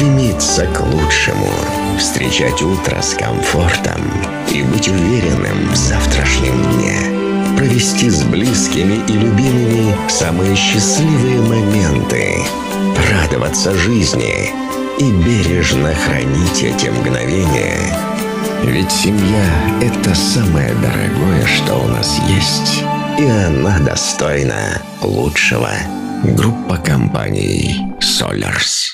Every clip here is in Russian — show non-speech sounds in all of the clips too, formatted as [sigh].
стремиться к лучшему, встречать утро с комфортом и быть уверенным в завтрашнем дне, провести с близкими и любимыми самые счастливые моменты, радоваться жизни и бережно хранить эти мгновения. Ведь семья – это самое дорогое, что у нас есть, и она достойна лучшего. Группа компаний «Солярс».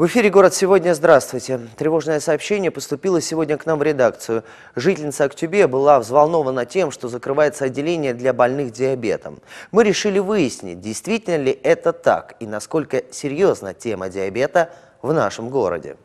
В эфире «Город сегодня». Здравствуйте. Тревожное сообщение поступило сегодня к нам в редакцию. Жительница Актюбе была взволнована тем, что закрывается отделение для больных диабетом. Мы решили выяснить, действительно ли это так и насколько серьезна тема диабета в нашем городе.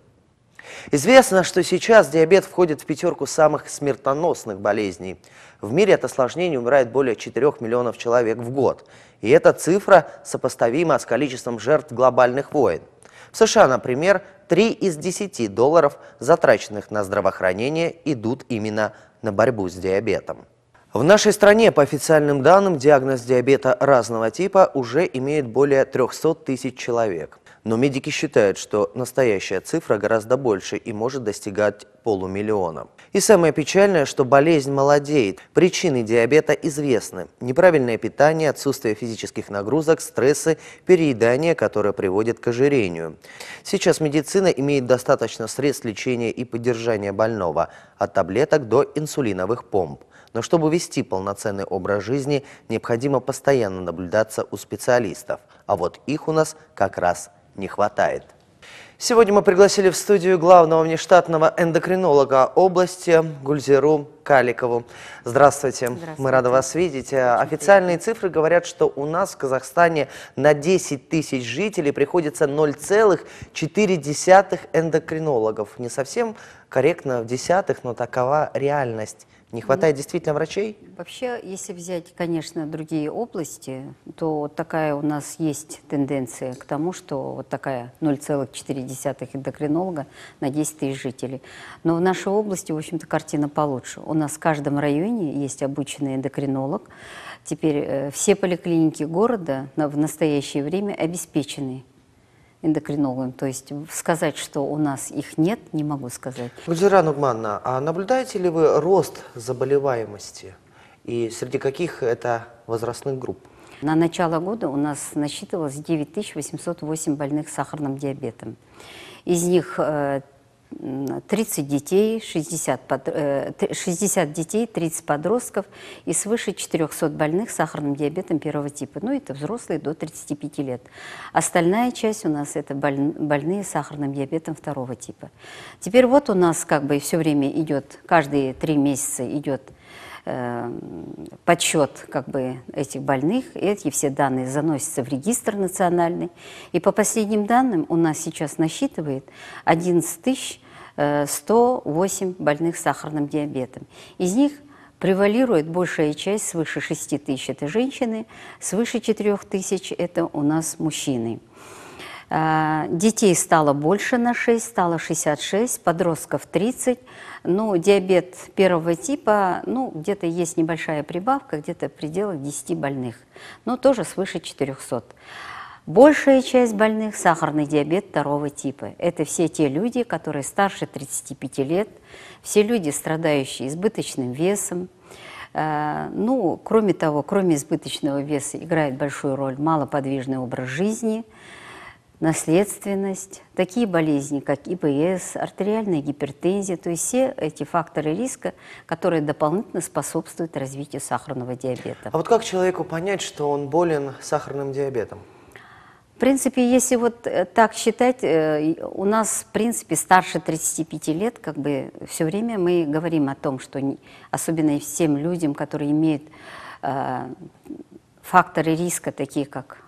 Известно, что сейчас диабет входит в пятерку самых смертоносных болезней. В мире от осложнений умирает более 4 миллионов человек в год. И эта цифра сопоставима с количеством жертв глобальных войн – в США, например, 3 из 10 долларов, затраченных на здравоохранение, идут именно на борьбу с диабетом. В нашей стране, по официальным данным, диагноз диабета разного типа уже имеет более 300 тысяч человек. Но медики считают, что настоящая цифра гораздо больше и может достигать полумиллиона. И самое печальное, что болезнь молодеет. Причины диабета известны. Неправильное питание, отсутствие физических нагрузок, стрессы, переедание, которое приводит к ожирению. Сейчас медицина имеет достаточно средств лечения и поддержания больного, от таблеток до инсулиновых помп. Но чтобы вести полноценный образ жизни, необходимо постоянно наблюдаться у специалистов. А вот их у нас как раз не хватает. Сегодня мы пригласили в студию главного внештатного эндокринолога области Гульзиру Каликову. Здравствуйте. Здравствуйте. Мы рады вас видеть. Очень Официальные приятно. цифры говорят, что у нас в Казахстане на 10 тысяч жителей приходится 0,4 эндокринологов. Не совсем корректно в десятых, но такова реальность. Не хватает ну, действительно врачей? Вообще, если взять, конечно, другие области, то вот такая у нас есть тенденция к тому, что вот такая 0,4 эндокринолога на 10 тысяч жителей. Но в нашей области, в общем-то, картина получше. У нас в каждом районе есть обученный эндокринолог. Теперь э, все поликлиники города на, в настоящее время обеспечены эндокринологам. То есть сказать, что у нас их нет, не могу сказать. Гульзира Нугманна, а наблюдаете ли вы рост заболеваемости? И среди каких это возрастных групп? На начало года у нас насчитывалось 9808 больных с сахарным диабетом. Из них э, 30 детей, 60, под, 60 э, детей, 30 подростков и свыше 400 больных с сахарным диабетом первого типа. Ну, это взрослые до 35 лет. Остальная часть у нас это больные с сахарным диабетом второго типа. Теперь вот у нас как бы все время идет, каждые три месяца идет э, подсчет как бы этих больных, эти все данные заносятся в регистр национальный. И по последним данным у нас сейчас насчитывает 11 тысяч 108 э, больных сахарным диабетом. Из них превалирует большая часть, свыше 6 тысяч – это женщины, свыше 4 тысяч – это у нас мужчины. Э, детей стало больше на 6, стало 66, подростков 30. Ну, диабет первого типа, ну, где-то есть небольшая прибавка, где-то в пределах 10 больных, но тоже свыше 400. Большая часть больных – сахарный диабет второго типа. Это все те люди, которые старше 35 лет, все люди, страдающие избыточным весом. Э, ну, кроме того, кроме избыточного веса играет большую роль малоподвижный образ жизни, наследственность, такие болезни, как ИБС, артериальная гипертензия, то есть все эти факторы риска, которые дополнительно способствуют развитию сахарного диабета. А вот как человеку понять, что он болен сахарным диабетом? В принципе, если вот э, так считать, э, у нас, в принципе, старше 35 лет, как бы все время мы говорим о том, что особенно всем людям, которые имеют э, факторы риска, такие как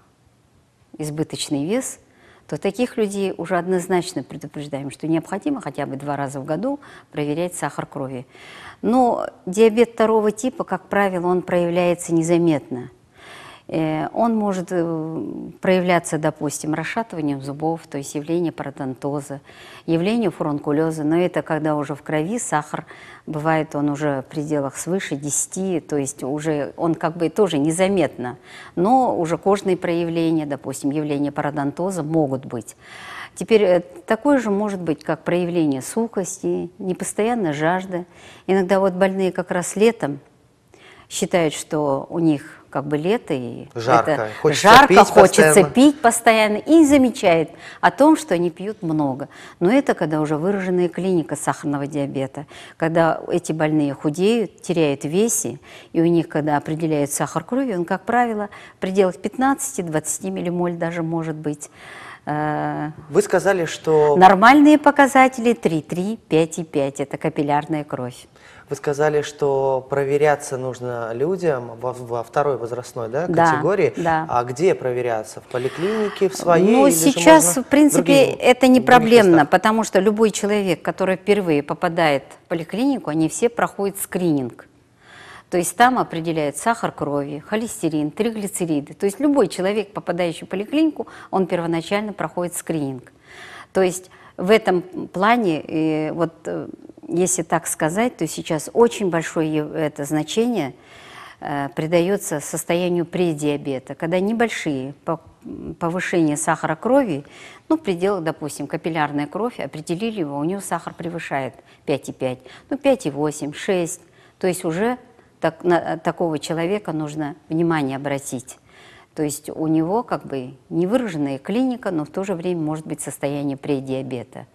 избыточный вес, то таких людей уже однозначно предупреждаем, что необходимо хотя бы два раза в году проверять сахар крови. Но диабет второго типа, как правило, он проявляется незаметно – Э, он может э, проявляться, допустим, расшатыванием зубов, то есть явление пародонтоза, явление фурункулеза, но это когда уже в крови сахар, бывает он уже в пределах свыше 10, то есть уже он как бы тоже незаметно, но уже кожные проявления, допустим, явление пародонтоза могут быть. Теперь э, такое же может быть, как проявление сухости, непостоянной жажды. Иногда вот больные как раз летом считают, что у них как бы лето и жарко, это, хочется, жарко, пить хочется постоянно. пить постоянно и замечает о том, что они пьют много. Но это когда уже выраженная клиника сахарного диабета, когда эти больные худеют, теряют веси, и у них, когда определяют сахар крови, он, как правило, в пределах 15-20 миллимоль даже может быть. Э, Вы сказали, что... Нормальные показатели 3,3, 5,5 – это капиллярная кровь. Вы сказали, что проверяться нужно людям во, во второй возрастной да, категории. Да, да. А где проверяться? В поликлинике, в своей? Ну, сейчас, в принципе, других, это не проблемно, потому что любой человек, который впервые попадает в поликлинику, они все проходят скрининг. То есть там определяют сахар крови, холестерин, триглицериды. То есть любой человек, попадающий в поликлинику, он первоначально проходит скрининг. То есть в этом плане э, вот э, если так сказать, то сейчас очень большое это значение э, придается состоянию преддиабета, когда небольшие повышения сахара крови, ну, в пределах, допустим, капиллярная кровь, определили его, у него сахар превышает 5,5, ну, 5,8, 6, то есть уже так, на, такого человека нужно внимание обратить. То есть у него как бы невыраженная клиника, но в то же время может быть состояние преддиабета.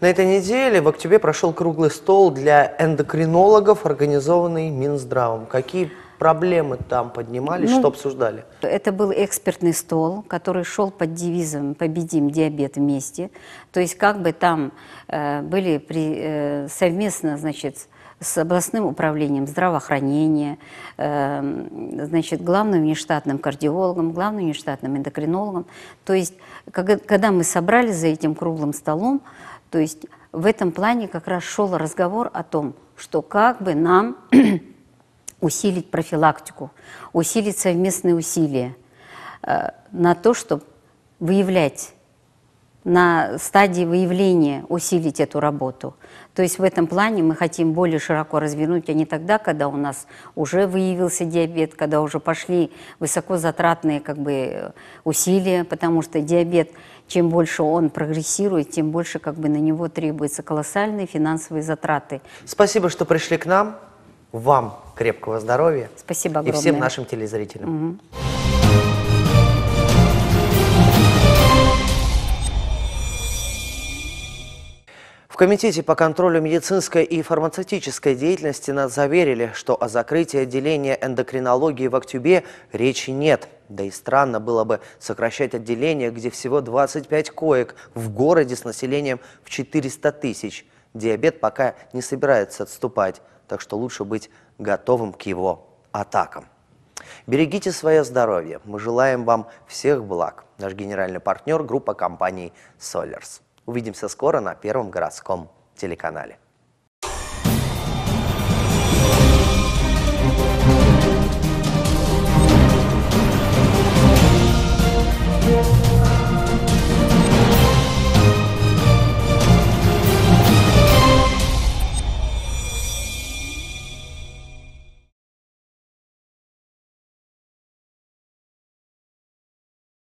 На этой неделе в октябре прошел круглый стол для эндокринологов, организованный Минздравом. Какие проблемы там поднимались, ну, что обсуждали? Это был экспертный стол, который шел под девизом «Победим диабет вместе». То есть как бы там э, были при, э, совместно, значит, с областным управлением здравоохранения, эм, значит, главным внештатным кардиологом, главным внештатным эндокринологом. То есть, когда мы собрались за этим круглым столом, то есть в этом плане как раз шел разговор о том, что как бы нам [clears throat] усилить профилактику, усилить совместные усилия э, на то, чтобы выявлять на стадии выявления усилить эту работу. То есть в этом плане мы хотим более широко развернуть, а не тогда, когда у нас уже выявился диабет, когда уже пошли высокозатратные как бы, усилия, потому что диабет, чем больше он прогрессирует, тем больше как бы, на него требуются колоссальные финансовые затраты. Спасибо, что пришли к нам. Вам крепкого здоровья. Спасибо огромное. И всем нашим телезрителям. Угу. В Комитете по контролю медицинской и фармацевтической деятельности нас заверили, что о закрытии отделения эндокринологии в Актюбе речи нет. Да и странно было бы сокращать отделение, где всего 25 коек, в городе с населением в 400 тысяч. Диабет пока не собирается отступать, так что лучше быть готовым к его атакам. Берегите свое здоровье. Мы желаем вам всех благ. Наш генеральный партнер – группа компаний «Солерс». Увидимся скоро на Первом городском телеканале.